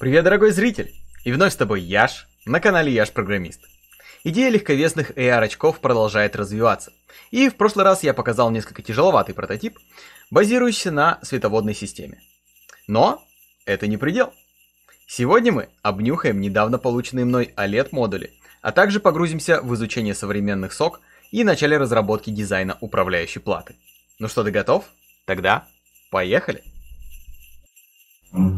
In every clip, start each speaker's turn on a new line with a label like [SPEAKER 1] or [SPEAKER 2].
[SPEAKER 1] Привет, дорогой зритель! И вновь с тобой Яш на канале Яш Программист. Идея легковесных AR-очков продолжает развиваться. И в прошлый раз я показал несколько тяжеловатый прототип, базирующийся на световодной системе. Но это не предел. Сегодня мы обнюхаем недавно полученные мной OLED-модули, а также погрузимся в изучение современных сок и начале разработки дизайна управляющей платы. Ну что, ты готов? Тогда поехали! Mm-hmm.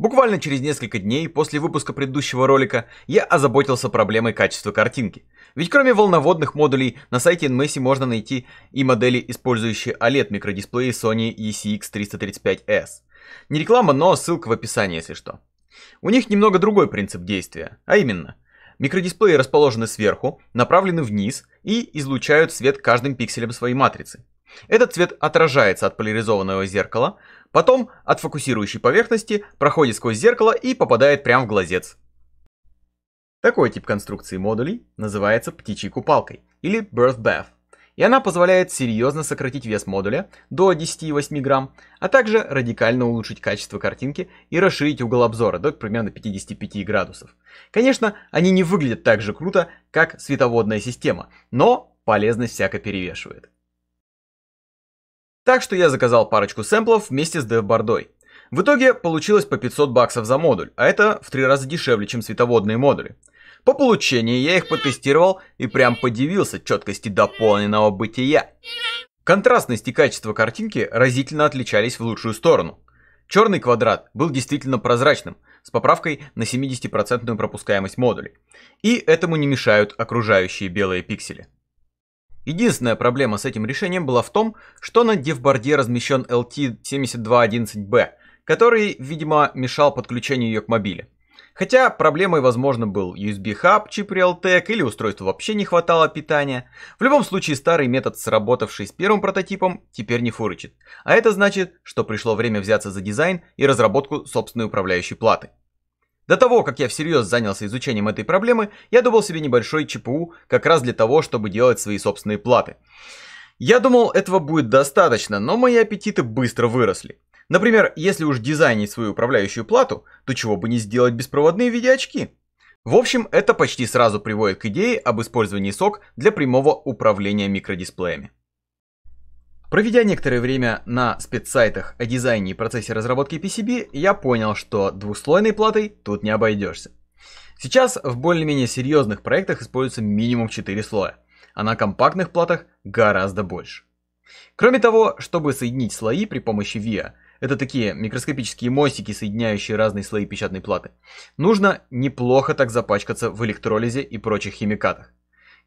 [SPEAKER 1] Буквально через несколько дней после выпуска предыдущего ролика я озаботился проблемой качества картинки. Ведь кроме волноводных модулей, на сайте NMESI можно найти и модели, использующие OLED микродисплеи Sony ECX335S. Не реклама, но ссылка в описании, если что. У них немного другой принцип действия, а именно, микродисплеи расположены сверху, направлены вниз и излучают свет каждым пикселем своей матрицы. Этот цвет отражается от поляризованного зеркала, потом от фокусирующей поверхности, проходит сквозь зеркало и попадает прямо в глазец. Такой тип конструкции модулей называется птичьей купалкой или birth bath, и она позволяет серьезно сократить вес модуля до 10,8 грамм, а также радикально улучшить качество картинки и расширить угол обзора до примерно 55 градусов. Конечно, они не выглядят так же круто, как световодная система, но полезность всяко перевешивает. Так что я заказал парочку сэмплов вместе с дев-бордой. В итоге получилось по 500 баксов за модуль, а это в три раза дешевле, чем световодные модули. По получении я их потестировал и прям подивился четкости дополненного бытия. Контрастность и качество картинки разительно отличались в лучшую сторону. Черный квадрат был действительно прозрачным, с поправкой на 70% пропускаемость модулей. И этому не мешают окружающие белые пиксели. Единственная проблема с этим решением была в том, что на девборде размещен LT7211B, который, видимо, мешал подключению ее к мобиле. Хотя проблемой, возможно, был USB-хаб, чип Realtek или устройству вообще не хватало питания. В любом случае, старый метод, сработавший с первым прототипом, теперь не фурычит. А это значит, что пришло время взяться за дизайн и разработку собственной управляющей платы. До того, как я всерьез занялся изучением этой проблемы, я думал себе небольшой ЧПУ как раз для того, чтобы делать свои собственные платы. Я думал, этого будет достаточно, но мои аппетиты быстро выросли. Например, если уж дизайнить свою управляющую плату, то чего бы не сделать беспроводные видеоочки? В общем, это почти сразу приводит к идее об использовании сок для прямого управления микродисплеями. Проведя некоторое время на спецсайтах о дизайне и процессе разработки PCB, я понял, что двухслойной платой тут не обойдешься. Сейчас в более-менее серьезных проектах используется минимум 4 слоя, а на компактных платах гораздо больше. Кроме того, чтобы соединить слои при помощи VIA, это такие микроскопические мостики, соединяющие разные слои печатной платы, нужно неплохо так запачкаться в электролизе и прочих химикатах.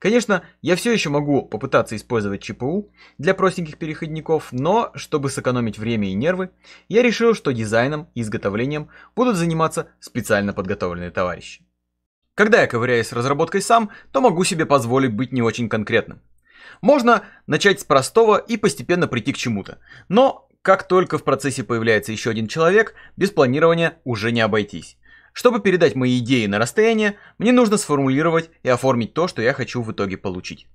[SPEAKER 1] Конечно, я все еще могу попытаться использовать ЧПУ для простеньких переходников, но, чтобы сэкономить время и нервы, я решил, что дизайном и изготовлением будут заниматься специально подготовленные товарищи. Когда я ковыряюсь с разработкой сам, то могу себе позволить быть не очень конкретным. Можно начать с простого и постепенно прийти к чему-то, но как только в процессе появляется еще один человек, без планирования уже не обойтись. Чтобы передать мои идеи на расстояние, мне нужно сформулировать и оформить то, что я хочу в итоге получить.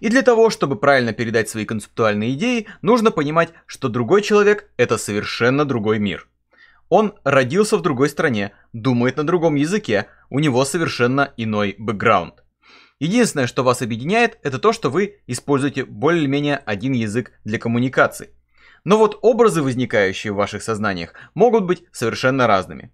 [SPEAKER 1] И для того, чтобы правильно передать свои концептуальные идеи, нужно понимать, что другой человек – это совершенно другой мир. Он родился в другой стране, думает на другом языке, у него совершенно иной бэкграунд. Единственное, что вас объединяет, это то, что вы используете более-менее один язык для коммуникации. Но вот образы, возникающие в ваших сознаниях, могут быть совершенно разными.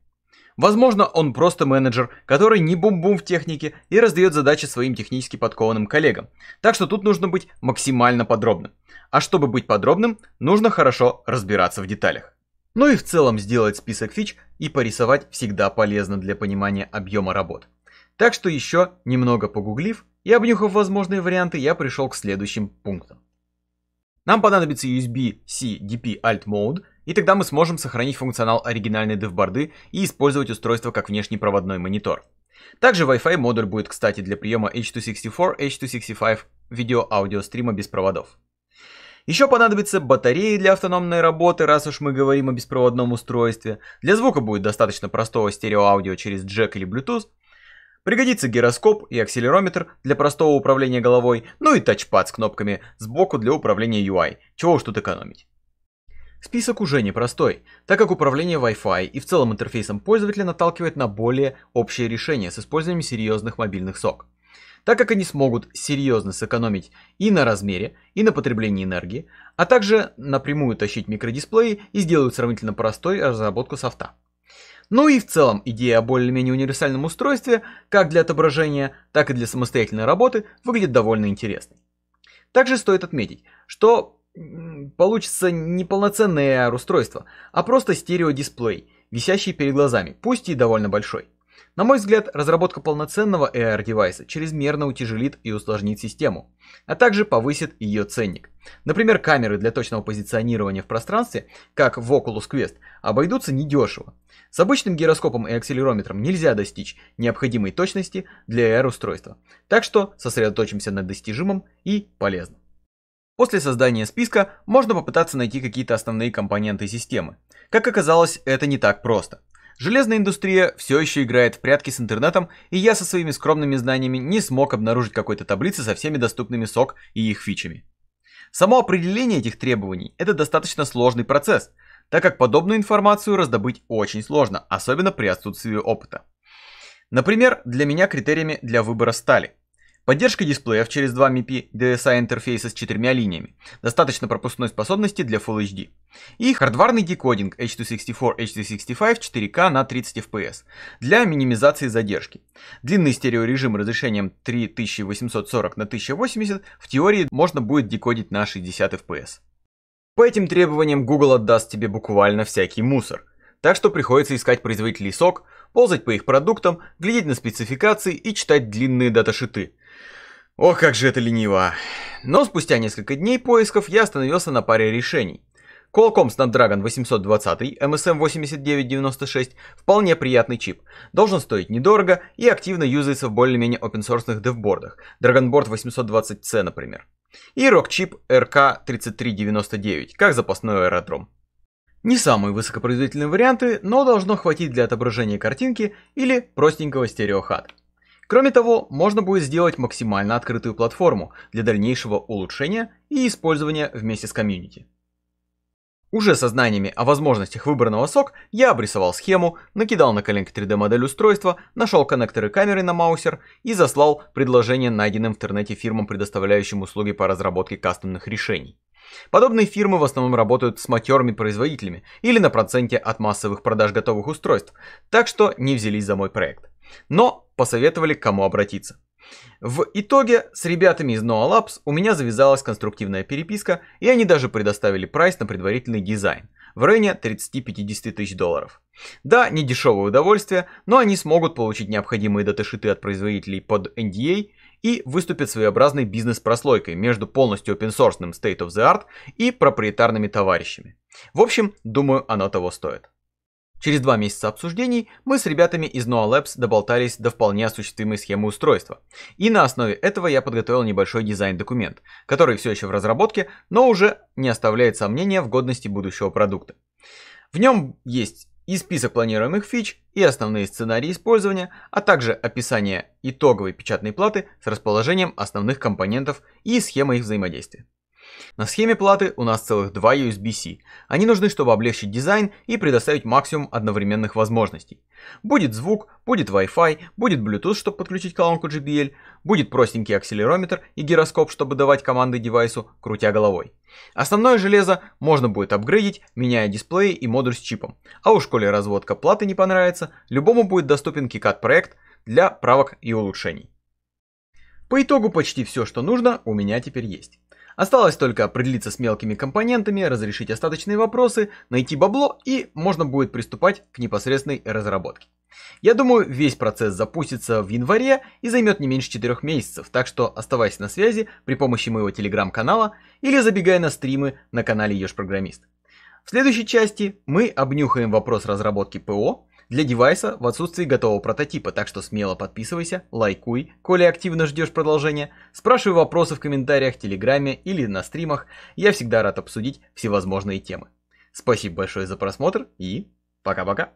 [SPEAKER 1] Возможно, он просто менеджер, который не бум-бум в технике и раздает задачи своим технически подкованным коллегам. Так что тут нужно быть максимально подробным. А чтобы быть подробным, нужно хорошо разбираться в деталях. Ну и в целом сделать список фич и порисовать всегда полезно для понимания объема работ. Так что еще немного погуглив и обнюхав возможные варианты, я пришел к следующим пунктам. Нам понадобится USB-C DP Alt Mode и тогда мы сможем сохранить функционал оригинальной девборды и использовать устройство как внешний проводной монитор. Также Wi-Fi модуль будет, кстати, для приема H264, H265 видео-аудио стрима без проводов. Еще понадобится батареи для автономной работы, раз уж мы говорим о беспроводном устройстве. Для звука будет достаточно простого стереоаудио через джек или Bluetooth. Пригодится гироскоп и акселерометр для простого управления головой, ну и тачпад с кнопками сбоку для управления UI, чего уж тут экономить. Список уже непростой, так как управление Wi-Fi и в целом интерфейсом пользователя наталкивает на более общие решения с использованием серьезных мобильных сок. Так как они смогут серьезно сэкономить и на размере, и на потреблении энергии, а также напрямую тащить микродисплеи и сделают сравнительно простой разработку софта. Ну и в целом идея о более-менее универсальном устройстве, как для отображения, так и для самостоятельной работы, выглядит довольно интересной. Также стоит отметить, что получится не полноценное устройство, а просто стереодисплей, висящий перед глазами, пусть и довольно большой. На мой взгляд, разработка полноценного AR-девайса чрезмерно утяжелит и усложнит систему, а также повысит ее ценник. Например, камеры для точного позиционирования в пространстве, как в Oculus Quest, обойдутся недешево. С обычным гироскопом и акселерометром нельзя достичь необходимой точности для AR-устройства, так что сосредоточимся на достижимом и полезном. После создания списка можно попытаться найти какие-то основные компоненты системы. Как оказалось, это не так просто. Железная индустрия все еще играет в прятки с интернетом, и я со своими скромными знаниями не смог обнаружить какой-то таблицы со всеми доступными сок и их фичами. Само определение этих требований – это достаточно сложный процесс, так как подобную информацию раздобыть очень сложно, особенно при отсутствии опыта. Например, для меня критериями для выбора стали – Поддержка дисплеев через два MIPI DSI интерфейса с четырьмя линиями. Достаточно пропускной способности для Full HD. И хардварный декодинг H264, H265 4К на 30 FPS для минимизации задержки. Длинный стереорежим разрешением 3840 на 1080 в теории можно будет декодить на 60 FPS. По этим требованиям Google отдаст тебе буквально всякий мусор. Так что приходится искать производителей сок, ползать по их продуктам, глядеть на спецификации и читать длинные даташиты, Ох, как же это лениво. Но спустя несколько дней поисков я остановился на паре решений. Qualcomm Snapdragon 820 MSM8996 вполне приятный чип, должен стоить недорого и активно юзается в более-менее open девбордах, DragonBoard 820C, например. И рок-чип RK3399, как запасной аэродром. Не самые высокопроизводительные варианты, но должно хватить для отображения картинки или простенького стереохата. Кроме того, можно будет сделать максимально открытую платформу для дальнейшего улучшения и использования вместе с комьюнити. Уже со знаниями о возможностях выбранного сок я обрисовал схему, накидал на коленке 3D модель устройства, нашел коннекторы камеры на маусер и заслал предложение найденным в интернете фирмам, предоставляющим услуги по разработке кастомных решений. Подобные фирмы в основном работают с матерыми производителями или на проценте от массовых продаж готовых устройств, так что не взялись за мой проект. Но посоветовали, к кому обратиться. В итоге с ребятами из Noah Labs у меня завязалась конструктивная переписка, и они даже предоставили прайс на предварительный дизайн в районе 30-50 тысяч долларов. Да, не дешевое удовольствие, но они смогут получить необходимые даташиты от производителей под NDA а и выступят своеобразной бизнес-прослойкой между полностью open-source State of the Art и проприетарными товарищами. В общем, думаю, оно того стоит. Через два месяца обсуждений мы с ребятами из Noah Labs доболтались до вполне осуществимой схемы устройства. И на основе этого я подготовил небольшой дизайн-документ, который все еще в разработке, но уже не оставляет сомнения в годности будущего продукта. В нем есть и список планируемых фич, и основные сценарии использования, а также описание итоговой печатной платы с расположением основных компонентов и схемой их взаимодействия. На схеме платы у нас целых два USB-C. Они нужны, чтобы облегчить дизайн и предоставить максимум одновременных возможностей. Будет звук, будет Wi-Fi, будет Bluetooth, чтобы подключить колонку JBL, будет простенький акселерометр и гироскоп, чтобы давать команды девайсу, крутя головой. Основное железо можно будет апгрейдить, меняя дисплей и модуль с чипом. А уж коли разводка платы не понравится, любому будет доступен KiCad проект для правок и улучшений. По итогу почти все, что нужно, у меня теперь есть. Осталось только определиться с мелкими компонентами, разрешить остаточные вопросы, найти бабло и можно будет приступать к непосредственной разработке. Я думаю, весь процесс запустится в январе и займет не меньше 4 месяцев, так что оставайся на связи при помощи моего телеграм-канала или забегай на стримы на канале Ешь Программист. В следующей части мы обнюхаем вопрос разработки ПО, для девайса в отсутствии готового прототипа, так что смело подписывайся, лайкуй, коли активно ждешь продолжения, спрашивай вопросы в комментариях, телеграме или на стримах, я всегда рад обсудить всевозможные темы. Спасибо большое за просмотр и пока-пока.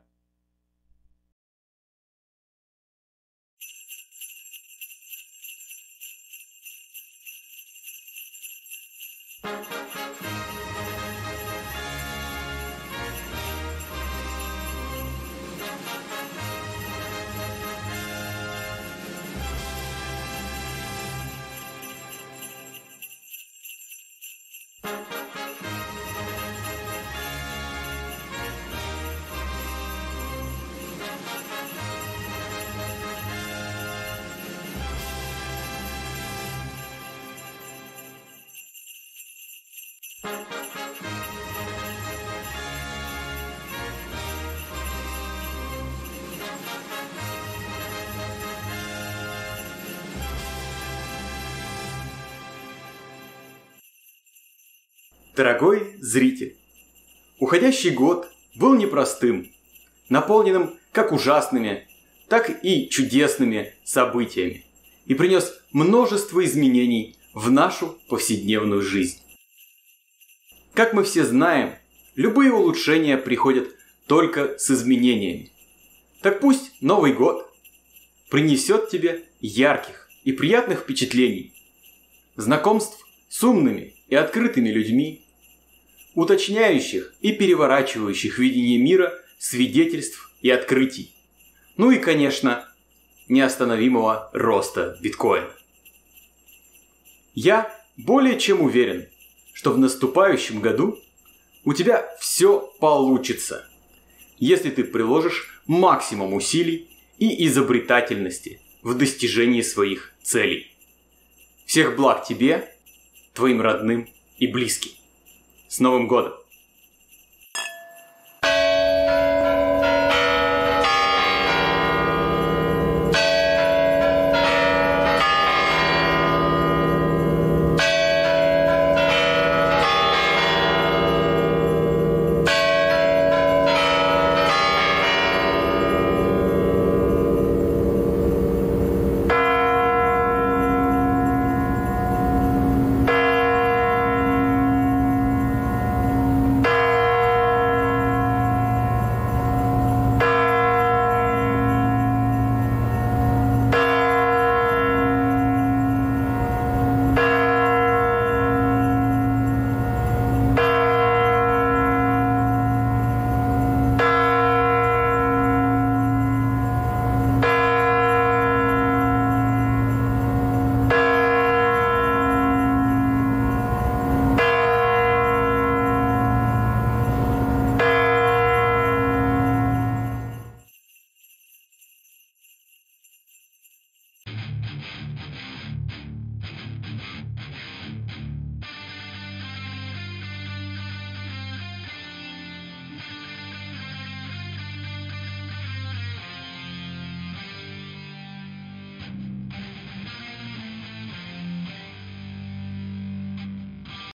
[SPEAKER 1] Дорогой зритель! Уходящий год был непростым, наполненным как ужасными, так и чудесными событиями и принес множество изменений в нашу повседневную жизнь. Как мы все знаем, любые улучшения приходят только с изменениями. Так пусть Новый год принесет тебе ярких и приятных впечатлений, знакомств с умными и открытыми людьми, уточняющих и переворачивающих видение мира, свидетельств и открытий. Ну и, конечно, неостановимого роста биткоина. Я более чем уверен, что в наступающем году у тебя все получится, если ты приложишь максимум усилий и изобретательности в достижении своих целей. Всех благ тебе, твоим родным и близким. С Новым годом!